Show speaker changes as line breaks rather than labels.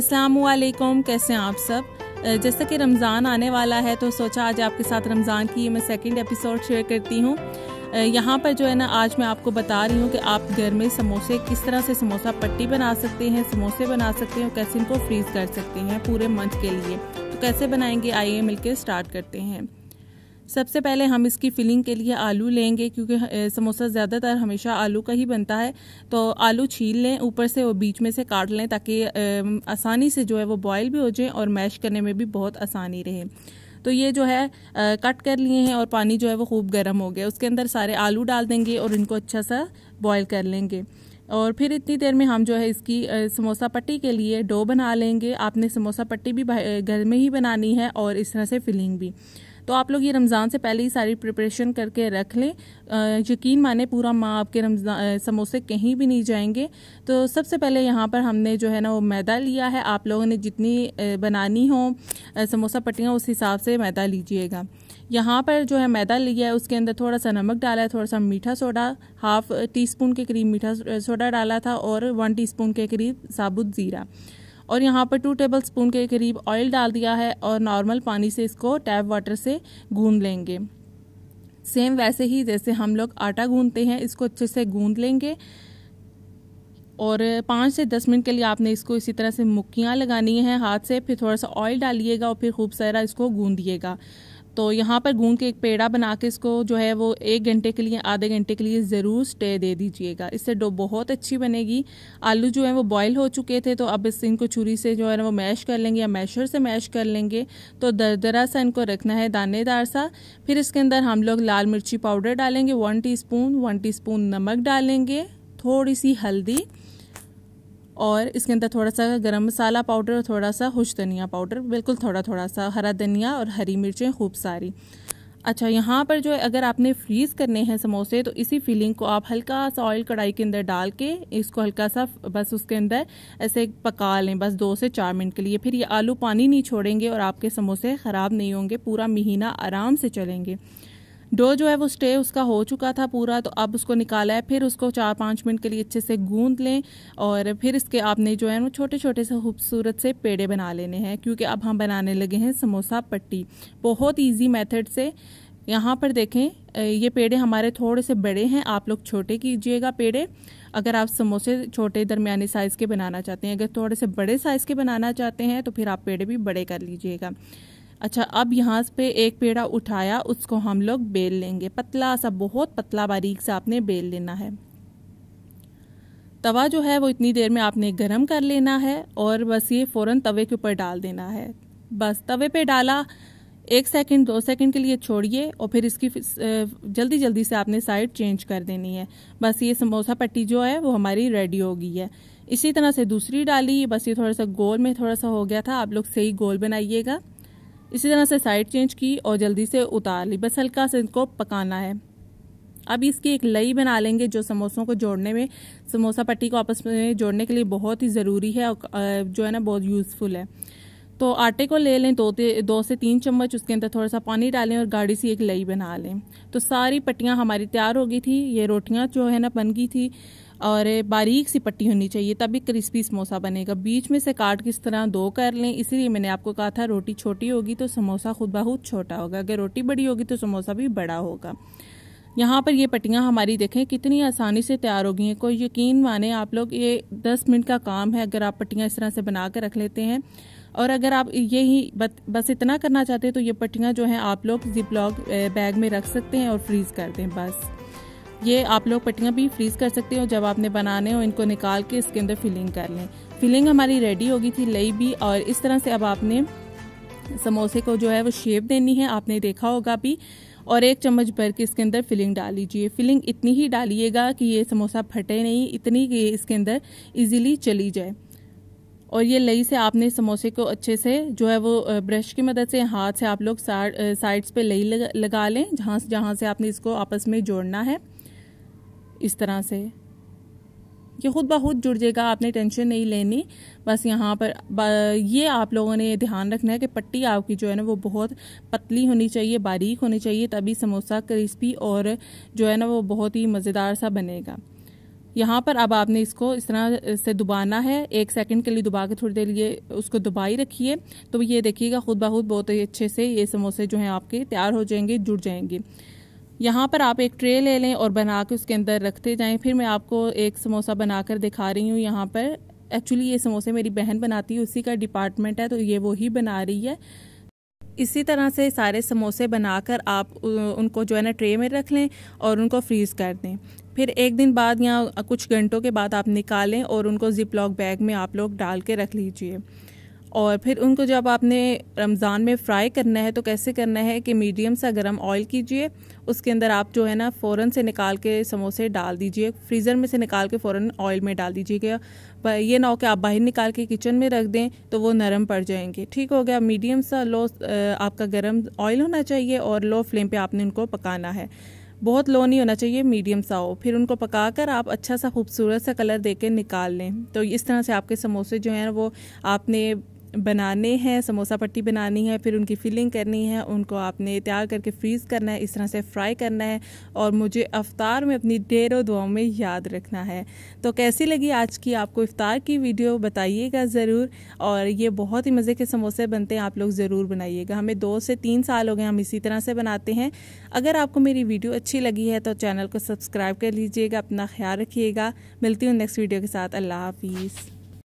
अस्सलाम वालेकुम कैसे हैं आप सब जैसा कि रमज़ान आने वाला है तो सोचा आज आपके साथ रमज़ान की मैं सेकंड एपिसोड शेयर करती हूँ यहाँ पर जो है ना आज मैं आपको बता रही हूँ कि आप घर में समोसे किस तरह से समोसा पट्टी बना सकते हैं समोसे बना सकते हैं और कैसे इनको फ्रीज़ कर सकते हैं पूरे मंथ के लिए तो कैसे बनाएंगे आइए मिलकर स्टार्ट करते हैं सबसे पहले हम इसकी फिलिंग के लिए आलू लेंगे क्योंकि समोसा ज़्यादातर हमेशा आलू का ही बनता है तो आलू छील लें ऊपर से और बीच में से काट लें ताकि आसानी से जो है वो बॉयल भी हो जाए और मैश करने में भी बहुत आसानी रहे तो ये जो है आ, कट कर लिए हैं और पानी जो है वो खूब गर्म हो गया उसके अंदर सारे आलू डाल देंगे और इनको अच्छा सा बॉयल कर लेंगे और फिर इतनी देर में हम जो है इसकी समोसा पट्टी के लिए डो बना लेंगे आपने समोसा पट्टी भी घर में ही बनानी है और इस तरह से फिलिंग भी तो आप लोग ये रमज़ान से पहले ही सारी प्रिपरेशन करके रख लें यकीन माने पूरा माँ आपके रमज़ान समोसे कहीं भी नहीं जाएंगे तो सबसे पहले यहाँ पर हमने जो है ना वो मैदा लिया है आप लोगों ने जितनी बनानी हो समोसा पट्टियाँ उस हिसाब से मैदा लीजिएगा यहाँ पर जो है मैदा लिया है उसके अंदर थोड़ा सा नमक डाला है थोड़ा सा मीठा सोडा हाफ टी स्पून के करीब मीठा सोडा डाला था और वन टी स्पून के करीब साबुत ज़ीरा और यहाँ पर टू टेबल स्पून के करीब ऑयल डाल दिया है और नॉर्मल पानी से इसको टैप वाटर से गूंद लेंगे सेम वैसे ही जैसे हम लोग आटा गूंदते हैं इसको अच्छे से गूंद लेंगे और पाँच से दस मिनट के लिए आपने इसको इसी तरह से मुक्कियाँ लगानी हैं हाथ से फिर थोड़ा सा ऑयल डालिएगा और फिर खूब सारा इसको गूंदिएगा तो यहाँ पर गूंद के एक पेड़ा बना के इसको जो है वो एक घंटे के लिए आधे घंटे के लिए ज़रूर स्टे दे दीजिएगा इससे डो बहुत अच्छी बनेगी आलू जो है वो बॉयल हो चुके थे तो अब इस इनको छुरी से जो है वो मैश कर लेंगे या मैशर से मैश कर लेंगे तो दरदरा सा इनको रखना है दानेदार सा फिर इसके अंदर हम लोग लाल मिर्ची पाउडर डालेंगे one teaspoon one teaspoon नमक डालेंगे थोड़ी सी हल्दी और इसके अंदर थोड़ा सा गरम मसाला पाउडर और थोड़ा सा खुश धनिया पाउडर बिल्कुल थोड़ा थोड़ा सा हरा धनिया और हरी मिर्चें खूब सारी अच्छा यहाँ पर जो है अगर आपने फ्रीज़ करने हैं समोसे तो इसी फीलिंग को आप हल्का सा ऑयल कढ़ाई के अंदर डाल के इसको हल्का सा बस उसके अंदर ऐसे पका लें बस दो से चार मिनट के लिए फिर ये आलू पानी नहीं छोड़ेंगे और आपके समोसे ख़राब नहीं होंगे पूरा महीना आराम से चलेंगे डो जो है वो स्टे उसका हो चुका था पूरा तो अब उसको निकाला है फिर उसको चार पाँच मिनट के लिए अच्छे से गूंद लें और फिर इसके आपने जो है वो छोटे छोटे से खूबसूरत से पेड़े बना लेने हैं क्योंकि अब हम बनाने लगे हैं समोसा पट्टी बहुत ईजी मेथड से यहाँ पर देखें ये पेड़े हमारे थोड़े से बड़े हैं आप लोग छोटे कीजिएगा पेड़े अगर आप समोसे छोटे दरमिया साइज़ के बनाना चाहते हैं अगर थोड़े से बड़े साइज़ के बनाना चाहते हैं तो फिर आप पेड़े भी बड़े कर लीजिएगा अच्छा अब यहाँ पे एक पेड़ा उठाया उसको हम लोग बेल लेंगे पतला सा बहुत पतला बारीक सा आपने बेल लेना है तवा जो है वो इतनी देर में आपने गरम कर लेना है और बस ये फ़ौरन तवे के ऊपर डाल देना है बस तवे पे डाला एक सेकंड दो सेकंड के लिए छोड़िए और फिर इसकी जल्दी जल्दी से आपने साइड चेंज कर देनी है बस ये समोसा पट्टी जो है वो हमारी रेडी हो गई है इसी तरह से दूसरी डाली बस ये थोड़ा सा गोल में थोड़ा सा हो गया था आप लोग सही गोल बनाइएगा इसी तरह से साइड चेंज की और जल्दी से उतार ली बस हल्का से इनको पकाना है अब इसकी एक लई बना लेंगे जो समोसों को जोड़ने में समोसा पट्टी को आपस में जोड़ने के लिए बहुत ही ज़रूरी है और जो है ना बहुत यूज़फुल है तो आटे को ले लें दो दो से तीन चम्मच उसके अंदर थोड़ा सा पानी डालें और गाढ़ी सी एक लई बना लें तो सारी पट्टियाँ हमारी तैयार हो गई थी ये रोटियाँ जो है ना बन गई थी और बारीक सी पट्टी होनी चाहिए तभी क्रिस्पी समोसा बनेगा बीच में से काट किस तरह दो कर लें इसलिए मैंने आपको कहा था रोटी छोटी होगी तो समोसा खुद बहुत छोटा होगा अगर रोटी बड़ी होगी तो समोसा भी बड़ा होगा यहाँ पर ये पट्टियाँ हमारी देखें कितनी आसानी से तैयार हो गई हैं कोई यकीन माने आप लोग ये दस मिनट का काम है अगर आप पट्टियाँ इस तरह से बना कर रख लेते हैं और अगर आप यही बस इतना करना चाहते हैं तो ये पट्टियाँ जो हैं आप लोग जिप लॉक बैग में रख सकते हैं और फ्रीज़ कर दें बस ये आप लोग पट्टियाँ भी फ्रीज कर सकते हो जब आपने बनाने हो इनको निकाल के इसके अंदर फिलिंग कर लें फिलिंग हमारी रेडी होगी थी लई भी और इस तरह से अब आपने समोसे को जो है वो शेप देनी है आपने देखा होगा भी और एक चम्मच भर के इसके अंदर फिलिंग डाल लीजिए फिलिंग इतनी ही डालिएगा कि ये समोसा फटे नहीं इतनी कि इसके अंदर इजीली चली जाए और ये लई से आपने समोसे को अच्छे से जो है वो ब्रश की मदद से हाथ से आप लोग साइड्स पे लई लगा लें जहाँ जहाँ से आपने इसको आपस में जोड़ना है इस तरह से ये खुद ब खुद जुड़ जाएगा आपने टेंशन नहीं लेनी बस यहाँ पर ये आप लोगों ने ध्यान रखना है कि पट्टी आपकी जो है ना वो बहुत पतली होनी चाहिए बारीक होनी चाहिए तभी समोसा क्रिस्पी और जो है ना वो बहुत ही मज़ेदार सा बनेगा यहाँ पर अब आपने इसको इस तरह से दुबाना है एक सेकंड के लिए दुबा के थोड़ी देर लिए उसको दुबाई रखिए तो ये देखिएगा खुद बहुत बहुत ही अच्छे से ये समोसे जो हैं आपके तैयार हो जाएंगे जुड़ जाएंगे यहाँ पर आप एक ट्रे ले लें और बना के उसके अंदर रखते जाएं फिर मैं आपको एक समोसा बनाकर दिखा रही हूँ यहाँ पर एक्चुअली ये समोसे मेरी बहन बनाती है उसी का डिपार्टमेंट है तो ये वो ही बना रही है इसी तरह से सारे समोसे बनाकर आप उनको जो है ना ट्रे में रख लें और उनको फ्रीज़ कर दें फिर एक दिन बाद या कुछ घंटों के बाद आप निकालें और उनको जिप लॉक बैग में आप लोग डाल के रख लीजिए और फिर उनको जब आपने रमज़ान में फ्राई करना है तो कैसे करना है कि मीडियम सा गरम ऑयल कीजिए उसके अंदर आप जो है ना फ़ौरन से निकाल के समोसे डाल दीजिए फ्रीज़र में से निकाल के फ़ौरन ऑयल में डाल दीजिएगा ये ना हो कि आप बाहर निकाल के किचन में रख दें तो वो नरम पड़ जाएंगे ठीक हो गया मीडियम सा लो आपका गर्म ऑयल होना चाहिए और लो फ्लेम पर आपने उनको पकाना है बहुत लो नहीं होना चाहिए मीडियम सा हो फिर उनको पका कर आप अच्छा सा खूबसूरत सा कलर दे के निकाल लें तो इस तरह से आपके समोसे जो हैं वो आपने बनाने हैं समोसा पट्टी बनानी है फिर उनकी फिलिंग करनी है उनको आपने तैयार करके फ्रीज़ करना है इस तरह से फ्राई करना है और मुझे अफ्तार में अपनी ढेरों दुआओं में याद रखना है तो कैसी लगी आज की आपको इफ्तार की वीडियो बताइएगा ज़रूर और ये बहुत ही मज़े के समोसे बनते हैं आप लोग ज़रूर बनाइएगा हमें दो से तीन साल हो गए हम इसी तरह से बनाते हैं अगर आपको मेरी वीडियो अच्छी लगी है तो चैनल को सब्सक्राइब कर लीजिएगा अपना ख्याल रखिएगा मिलती हूँ नेक्स्ट वीडियो के साथ अल्लाह हाफिज़